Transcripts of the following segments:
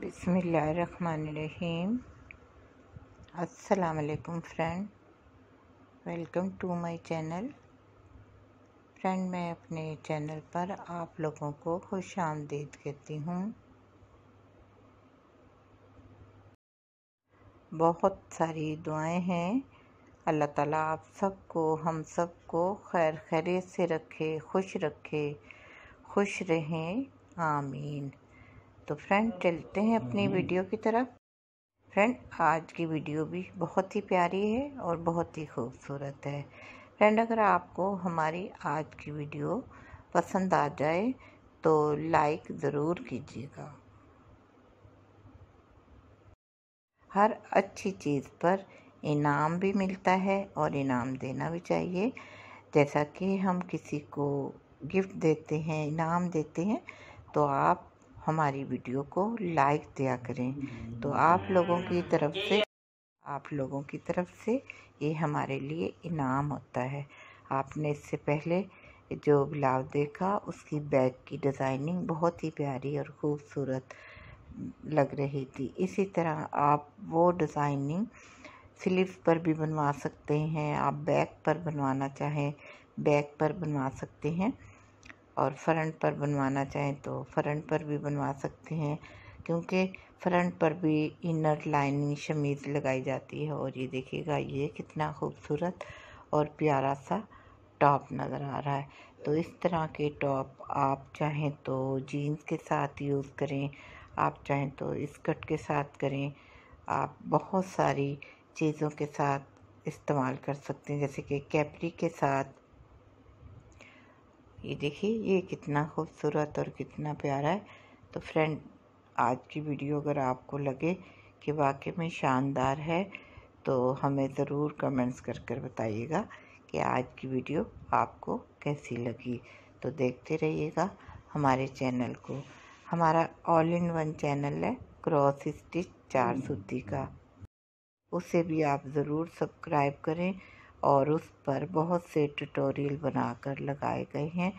बिसमीम असलकम friend welcome to my channel friend मैं अपने चैनल पर आप लोगों को खुश आमदीद कहती हूँ बहुत सारी दुआएं हैं अल्लाह ताला आप सबको हम सबको खैर खैरियत से रखे खुश रखे खुश रहें आमीन तो फ्रेंड चलते हैं अपनी वीडियो हम्म। की तरफ फ्रेंड आज की वीडियो भी बहुत ही प्यारी है और बहुत ही खूबसूरत है फ्रेंड अगर आपको हमारी आज की वीडियो पसंद आ जाए तो लाइक ज़रूर कीजिएगा हर अच्छी चीज़ पर इनाम भी मिलता है और इनाम देना भी चाहिए जैसा कि हम किसी को गिफ्ट देते हैं इनाम देते हैं तो आप हमारी वीडियो को लाइक दिया करें तो हम्म। आप लोगों की तरफ से आप लोगों की तरफ से ये हमारे लिए इनाम होता है आपने इससे पहले जो ब्लाउज देखा उसकी बैग की डिज़ाइनिंग बहुत ही प्यारी और ख़ूबसूरत लग रही थी इसी तरह आप वो डिज़ाइनिंग स्लीव्स पर भी बनवा सकते हैं आप बैग पर बनवाना चाहें बैग पर बनवा सकते हैं और फ्रंट पर बनवाना चाहें तो फ्रंट पर भी बनवा सकते हैं क्योंकि फ्रंट पर भी इनर लाइनिंग शमीज़ लगाई जाती है और ये देखिएगा ये कितना खूबसूरत और प्यारा सा टॉप नज़र आ रहा है तो इस तरह के टॉप आप चाहें तो जीन्स के साथ यूज़ करें आप चाहें तो स्कर्ट के साथ करें आप बहुत सारी चीज़ों के साथ इस्तेमाल कर सकते हैं जैसे कि कैपरी के साथ ये देखिए ये कितना खूबसूरत और कितना प्यारा है तो फ्रेंड आज की वीडियो अगर आपको लगे कि वाकई में शानदार है तो हमें ज़रूर कमेंट्स कर कर बताइएगा कि आज की वीडियो आपको कैसी लगी तो देखते रहिएगा हमारे चैनल को हमारा ऑल इन वन चैनल है क्रॉस स्टिच चार सूती का उसे भी आप ज़रूर सब्सक्राइब करें और उस पर बहुत से ट्यूटोरियल बनाकर लगाए गए हैं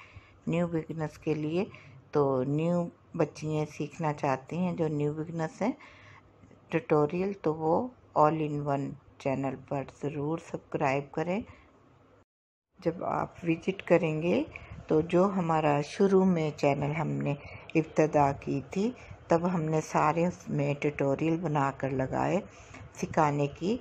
न्यू बिगनस के लिए तो न्यू बच्चियाँ सीखना चाहती हैं जो न्यू बिगनस हैं ट्यूटोरियल तो वो ऑल इन वन चैनल पर ज़रूर सब्सक्राइब करें जब आप विजिट करेंगे तो जो हमारा शुरू में चैनल हमने इब्तदा की थी तब हमने सारे उसमें ट्यूटोरियल बनाकर लगाए सिखाने की